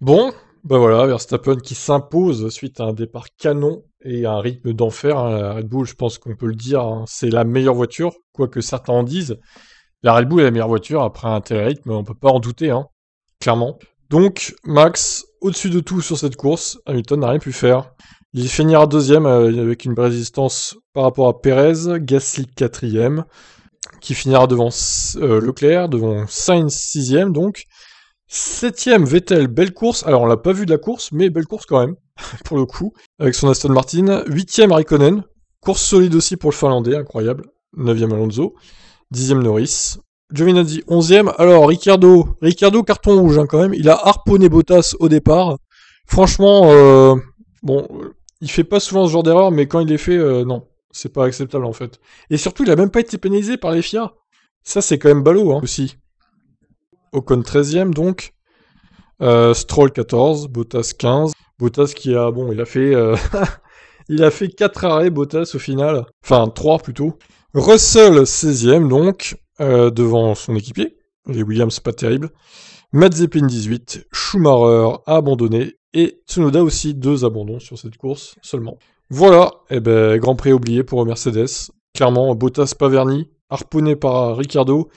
Bon, ben voilà, Verstappen qui s'impose suite à un départ canon et un rythme d'enfer. Hein. La Red Bull, je pense qu'on peut le dire, hein, c'est la meilleure voiture, quoique certains en disent. La Red Bull est la meilleure voiture après un tel rythme, on peut pas en douter, hein, clairement. Donc, Max, au-dessus de tout sur cette course, Hamilton n'a rien pu faire. Il finira deuxième euh, avec une résistance par rapport à Perez, Gasly quatrième, qui finira devant euh, Leclerc, devant Sainz sixième donc, Septième, Vettel, belle course. Alors, on l'a pas vu de la course, mais belle course quand même, pour le coup, avec son Aston Martin. Huitième, Raikkonen. Course solide aussi pour le Finlandais, incroyable. Neuvième, Alonso. Dixième, Norris. Giovinazzi, onzième. Alors, Ricardo, Ricardo, carton rouge hein, quand même. Il a harponné Bottas au départ. Franchement, euh, bon, euh, il fait pas souvent ce genre d'erreur, mais quand il les fait, euh, non, c'est pas acceptable en fait. Et surtout, il a même pas été pénalisé par les FIA. Ça, c'est quand même ballot hein, aussi. Ocon 13e donc. Euh, Stroll 14, Bottas 15. Bottas qui a, bon, il a fait, euh, il a fait 4 arrêts Bottas au final. Enfin, 3 plutôt. Russell 16e donc, euh, devant son équipier. Les Williams, pas terrible. Mazepin 18, Schumacher abandonné. Et Tsunoda aussi, deux abandons sur cette course seulement. Voilà, et eh ben, Grand Prix oublié pour Mercedes. Clairement, Bottas Paverni, harponné par Ricardo.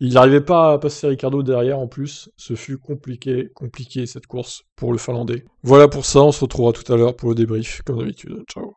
Il n'arrivait pas à passer Ricardo derrière en plus. Ce fut compliqué, compliqué cette course pour le Finlandais. Voilà pour ça, on se retrouvera tout à l'heure pour le débrief, comme d'habitude. Ciao